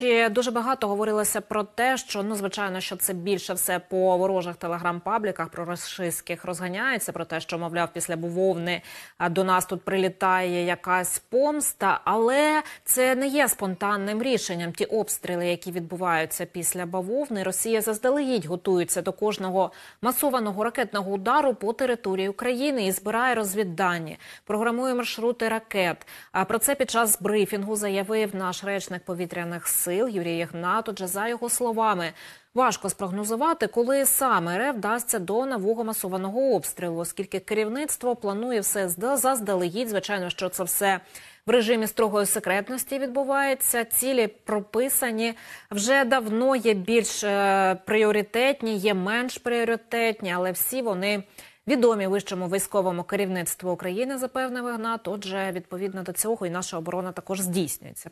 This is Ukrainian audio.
І дуже багато говорилося про те, що ну звичайно, що це більше все по ворожих телеграм-пабліках про Російських розганяється. Про те, що мовляв, після бувовни до нас тут прилітає якась помста, але це не є спонтанним рішенням. Ті обстріли, які відбуваються після бавовни, Росія заздалегідь готується до кожного масованого ракетного удару по території України і збирає розвіддані, програмує маршрути ракет. А про це під час брифінгу заявив наш речник повітряних сил сил Юрія Ягнатоджа за його словами. Важко спрогнозувати, коли саме РФ дасться до нового масованого обстрілу, оскільки керівництво планує все заздалегідь. Звичайно, що це все в режимі строгої секретності відбувається. Цілі прописані вже давно є більш е, пріоритетні, є менш пріоритетні, але всі вони. Відомі вищому військовому керівництву України запевнив Ігнат, Отже, відповідно до цього, і наша оборона також здійснюється.